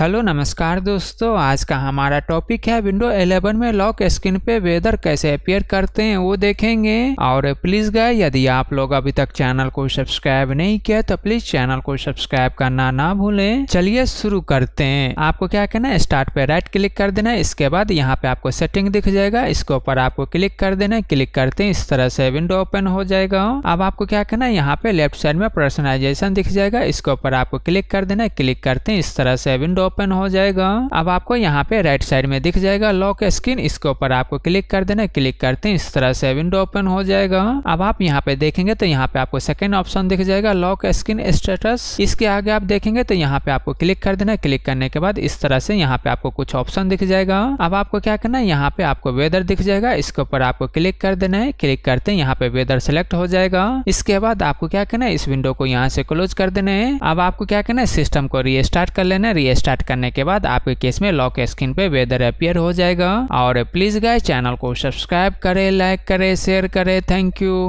hello नमस्कार दोस्तों आज का हमारा टॉपिक है विंडो 11 में लॉक स्क्रीन पे वेदर कैसे अपियर करते हैं वो देखेंगे और प्लीज गए यदि आप लोग अभी तक चैनल को सब्सक्राइब नहीं किया तो प्लीज चैनल को सब्सक्राइब करना ना भूलें चलिए शुरू करते हैं आपको क्या करना है स्टार्ट पे राइट क्लिक कर देना है इसके बाद यहाँ पे आपको सेटिंग दिख जाएगा इसके ऊपर आपको क्लिक कर देना है क्लिक करते हैं इस तरह से विंडो ओपन हो जाएगा अब आपको क्या करना है यहाँ पे लेफ्ट साइड में पर्सनलाइजेशन दिख जाएगा इसके ऊपर आपको क्लिक कर देना है क्लिक करते हैं इस तरह से विंडो ओपन हो जाएगा अब आपको यहाँ पे राइट साइड में दिख जाएगा लॉक स्क्रीन इसके ऊपर आपको क्लिक कर देना क्लिक करते हैं इस तरह से विंडो ओपन हो जाएगा अब आप यहाँ पे देखेंगे तो यहाँ पे आपको सेकेंड ऑप्शन दिख जाएगा लॉक स्क्रीन स्टेटस इसके आगे आप देखेंगे तो यहाँ पे आपको क्लिक कर देना क्लिक करने के बाद इस तरह से यहाँ पे आपको कुछ ऑप्शन दिख जाएगा अब आपको क्या करना है यहाँ पे आपको वेदर दिख जाएगा इसके ऊपर आपको क्लिक कर देना है क्लिक करते हैं यहाँ पे वेदर सेलेक्ट हो जाएगा इसके बाद आपको क्या करना है इस विंडो को यहाँ से क्लोज कर देना है अब आपको क्या करना है सिस्टम को रीस्टार्ट कर लेना है स्टार्ट करने के बाद आपके केस में लॉक स्क्रीन पे वेदर अपियर हो जाएगा और प्लीज गाय चैनल को सब्सक्राइब करे लाइक करे शेयर करे थैंक यू